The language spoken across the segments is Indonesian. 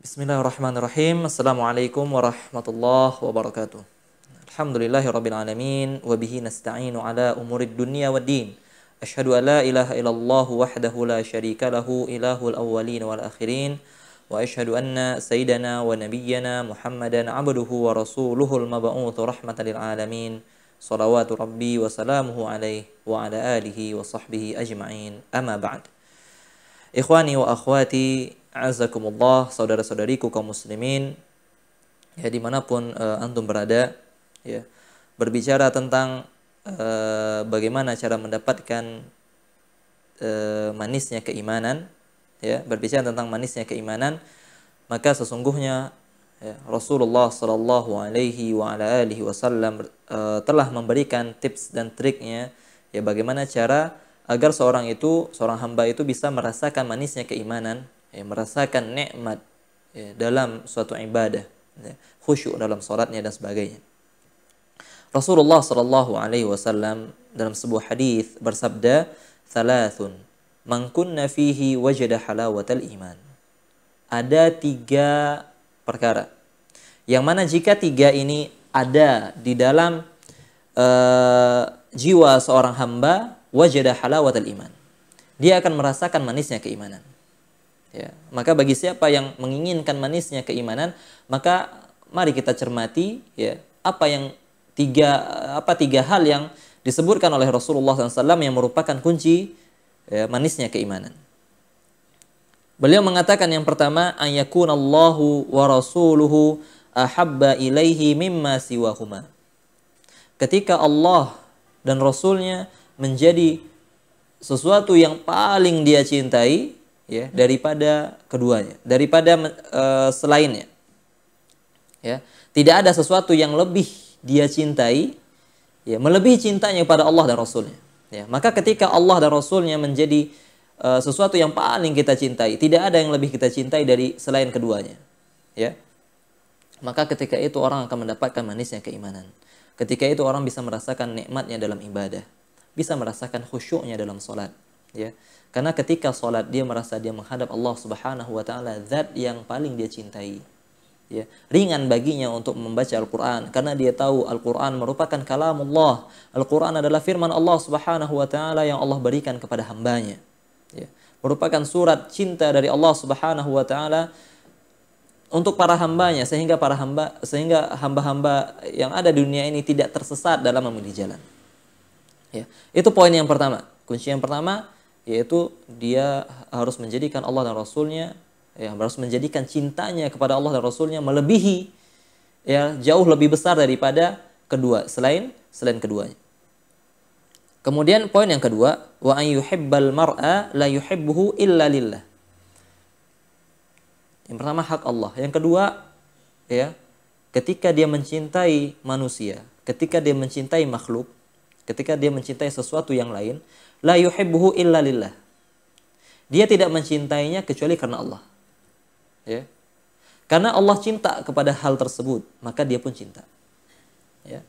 بسم الله الرحمن الرحيم السلام عليكم ورحمة الله وبركاته الحمد لله رب العالمين وبه نستعين على أمور الدنيا والدين أشهد أن لا إله إلا الله وحده لا شريك له إله الأولين والآخرين وأشهد أن سيدنا ونبينا محمدا عبده ورسوله المبعوث رحمة للعالمين صلوات ربي وسلامه عليه وعلى آله وصحبه أجمعين أما بعد إخواني وأخواتي azakumullah saudara-saudariku kaum muslimin ya dimanapun uh, antum berada ya berbicara tentang uh, bagaimana cara mendapatkan uh, manisnya keimanan ya berbicara tentang manisnya keimanan maka sesungguhnya ya, Rasulullah Shallallahu Alaihi wa ala alihi Wasallam uh, telah memberikan tips dan triknya ya bagaimana cara agar seorang itu seorang hamba itu bisa merasakan manisnya keimanan ya, merasakan nikmat ya, dalam suatu ibadah, ya, khusyuk dalam salatnya dan sebagainya. Rasulullah Shallallahu Alaihi Wasallam dalam sebuah hadis bersabda, "Thalathun, man kunna fihi wajada halawatal iman." Ada tiga perkara. Yang mana jika tiga ini ada di dalam uh, jiwa seorang hamba, wajada halawatal iman. Dia akan merasakan manisnya keimanan. Ya, maka bagi siapa yang menginginkan manisnya keimanan, maka mari kita cermati ya apa yang tiga apa tiga hal yang disebutkan oleh Rasulullah SAW yang merupakan kunci ya, manisnya keimanan. Beliau mengatakan yang pertama ayakunallahu wa rasuluhu ahabba ilaihi mimma siwahuma. Ketika Allah dan Rasulnya menjadi sesuatu yang paling dia cintai, ya daripada keduanya daripada uh, selainnya ya tidak ada sesuatu yang lebih dia cintai ya melebihi cintanya kepada Allah dan Rasulnya ya maka ketika Allah dan Rasulnya menjadi uh, sesuatu yang paling kita cintai tidak ada yang lebih kita cintai dari selain keduanya ya maka ketika itu orang akan mendapatkan manisnya keimanan ketika itu orang bisa merasakan nikmatnya dalam ibadah bisa merasakan khusyuknya dalam sholat ya karena ketika sholat dia merasa dia menghadap Allah Subhanahu wa taala zat yang paling dia cintai ya ringan baginya untuk membaca Al-Qur'an karena dia tahu Al-Qur'an merupakan kalam Allah Al-Qur'an adalah firman Allah Subhanahu wa taala yang Allah berikan kepada hambanya ya merupakan surat cinta dari Allah Subhanahu wa taala untuk para hambanya sehingga para hamba sehingga hamba-hamba yang ada di dunia ini tidak tersesat dalam memilih jalan. Ya, itu poin yang pertama. Kunci yang pertama yaitu dia harus menjadikan Allah dan Rasulnya ya harus menjadikan cintanya kepada Allah dan Rasulnya melebihi ya jauh lebih besar daripada kedua selain selain keduanya. Kemudian poin yang kedua wa an yuhibbal mar'a la yuhibbuhu illa lillah. Yang pertama hak Allah, yang kedua ya ketika dia mencintai manusia, ketika dia mencintai makhluk Ketika dia mencintai sesuatu yang lain, la yuhibbuhu illa lillah. Dia tidak mencintainya kecuali karena Allah. Ya. Karena Allah cinta kepada hal tersebut, maka dia pun cinta. Ya.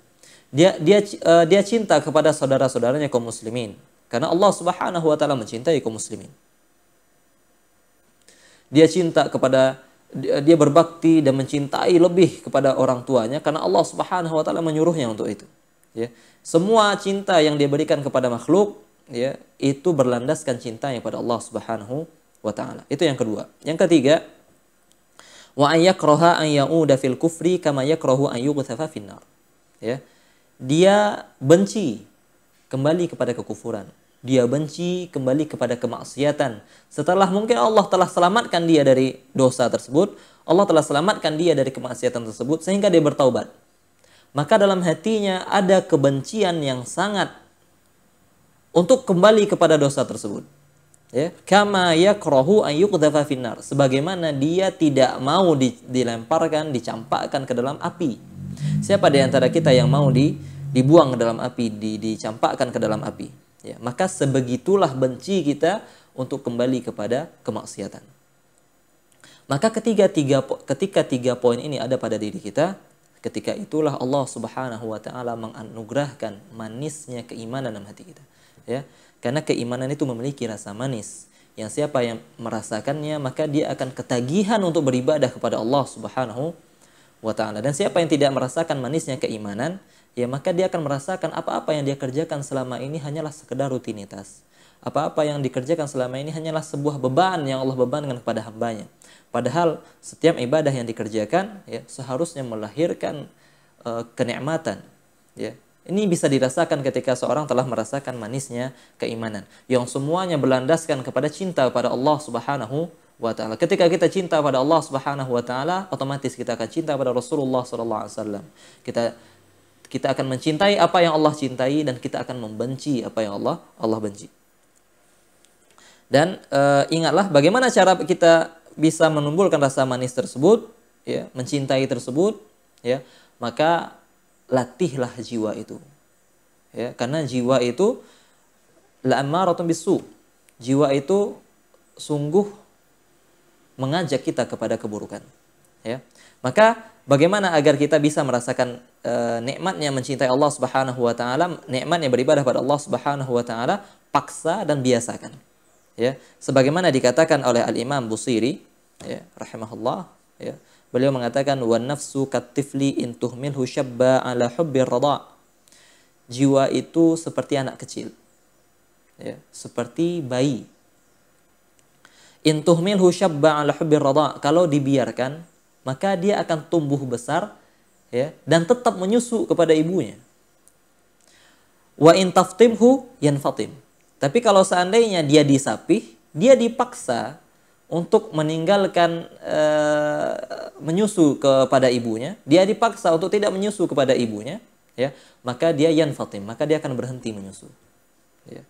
Dia dia uh, dia cinta kepada saudara-saudaranya kaum muslimin karena Allah Subhanahu wa taala mencintai kaum muslimin. Dia cinta kepada dia berbakti dan mencintai lebih kepada orang tuanya karena Allah Subhanahu wa taala menyuruhnya untuk itu ya semua cinta yang dia berikan kepada makhluk ya itu berlandaskan cinta yang pada Allah Subhanahu wa taala itu yang kedua yang ketiga wa an yakraha an yauda fil kufri kama yakrahu an yughtafa finnar ya dia benci kembali kepada kekufuran dia benci kembali kepada kemaksiatan. Setelah mungkin Allah telah selamatkan dia dari dosa tersebut, Allah telah selamatkan dia dari kemaksiatan tersebut sehingga dia bertaubat maka dalam hatinya ada kebencian yang sangat untuk kembali kepada dosa tersebut. Ya, kama yakrahu an yuqdhafa finnar. Sebagaimana dia tidak mau dilemparkan, dicampakkan ke dalam api. Siapa di antara kita yang mau di, dibuang ke dalam api, di, dicampakkan ke dalam api? Ya, maka sebegitulah benci kita untuk kembali kepada kemaksiatan. Maka ketiga tiga ketika tiga poin ini ada pada diri kita, Ketika itulah Allah Subhanahu wa taala menganugerahkan manisnya keimanan dalam hati kita. Ya. Karena keimanan itu memiliki rasa manis. Yang siapa yang merasakannya maka dia akan ketagihan untuk beribadah kepada Allah Subhanahu wa taala. Dan siapa yang tidak merasakan manisnya keimanan, ya maka dia akan merasakan apa-apa yang dia kerjakan selama ini hanyalah sekedar rutinitas. Apa-apa yang dikerjakan selama ini hanyalah sebuah beban yang Allah bebankan kepada hambanya. Padahal setiap ibadah yang dikerjakan ya seharusnya melahirkan uh, kenikmatan ya. Ini bisa dirasakan ketika seorang telah merasakan manisnya keimanan yang semuanya berlandaskan kepada cinta pada Allah Subhanahu wa taala. Ketika kita cinta pada Allah Subhanahu wa taala, otomatis kita akan cinta pada Rasulullah saw Kita kita akan mencintai apa yang Allah cintai dan kita akan membenci apa yang Allah Allah benci. Dan e, ingatlah bagaimana cara kita bisa menumbuhkan rasa manis tersebut, ya, mencintai tersebut, ya. Maka latihlah jiwa itu. Ya, karena jiwa itu la'amaratun bisu. Jiwa itu sungguh mengajak kita kepada keburukan ya. Maka bagaimana agar kita bisa merasakan e, nikmatnya mencintai Allah Subhanahu wa taala, nikmatnya beribadah pada Allah Subhanahu wa taala, paksa dan biasakan. Ya, sebagaimana dikatakan oleh Al-Imam Busiri, ya, rahimahullah, ya. Beliau mengatakan wa nafsu katifli in tuhmilhu syabba ala hubbir radha. Jiwa itu seperti anak kecil. Ya, seperti bayi. In tuhmilhu syabba ala hubbir radha. Kalau dibiarkan maka dia akan tumbuh besar ya dan tetap menyusu kepada ibunya. Wa in taftimhu yanfatim. Tapi kalau seandainya dia disapih, dia dipaksa untuk meninggalkan e, menyusu kepada ibunya, dia dipaksa untuk tidak menyusu kepada ibunya, ya, maka dia yanfatim, maka dia akan berhenti menyusu. Ya.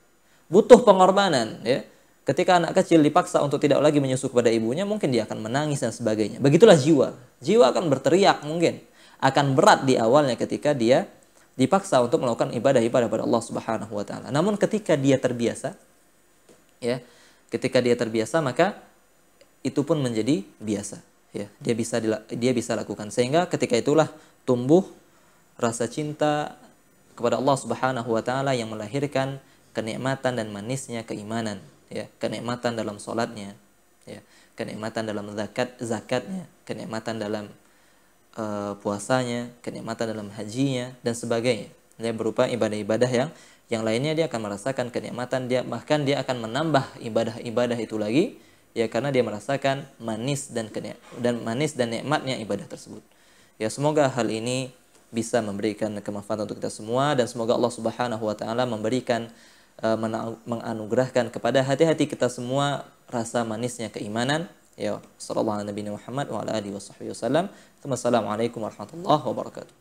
Butuh pengorbanan, ya. Ketika anak kecil dipaksa untuk tidak lagi menyusu kepada ibunya, mungkin dia akan menangis dan sebagainya. Begitulah jiwa. Jiwa akan berteriak mungkin. Akan berat di awalnya ketika dia dipaksa untuk melakukan ibadah-ibadah pada Allah Subhanahu wa taala. Namun ketika dia terbiasa ya, ketika dia terbiasa maka itu pun menjadi biasa ya. Dia bisa dia bisa lakukan sehingga ketika itulah tumbuh rasa cinta kepada Allah Subhanahu wa taala yang melahirkan kenikmatan dan manisnya keimanan ya kenikmatan dalam sholatnya ya kenikmatan dalam zakat zakatnya kenikmatan dalam uh, puasanya kenikmatan dalam hajinya dan sebagainya ya berupa ibadah-ibadah yang yang lainnya dia akan merasakan kenikmatan dia bahkan dia akan menambah ibadah-ibadah itu lagi ya karena dia merasakan manis dan kenik dan manis dan nikmatnya ibadah tersebut ya semoga hal ini bisa memberikan kemanfaatan untuk kita semua dan semoga Allah Subhanahu wa taala memberikan Eh, menganugerahkan kepada hati-hati kita semua rasa manisnya keimanan. Ya, sallallahu alaihi Muhammad wa ala alihi wasallam. Wassalamualaikum warahmatullahi wabarakatuh.